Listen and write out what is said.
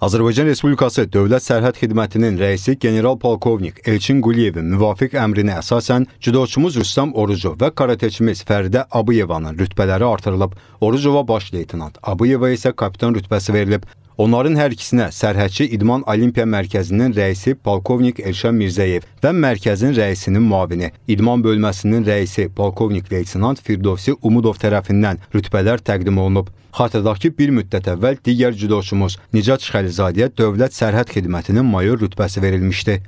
Azərbaycan Respublikası Dövlət Sərhəd Xidmətinin rəisi general polkovnik Elçin Quliyevin müvafiq əmrinə əsasən cüdoçumuz Rüstəm Orucov və karateçimiz Fəridə Abıyevanın rütbələri artırılıb. Orucova baş leytenant, Abıyeva isə kapitan rütbəsi verilib. Onların hər ikisinə sərhədçi İdman Olimpiya Mərkəzinin rəisi polkovnik Elşən Mirzəyev və mərkəzin rəisinin müavini, İdman bölməsinin rəisi polkovnik leytenant Firdovsi Umudov tərəfindən rütbələr təqdim olunub. Xatırladaq ki, bir müddət əvvəl digər cüdoçumuz Nicat Xəlizadəyə Dövlət Sərhəd Xidmətinin mayor rütbəsi verilmişdi.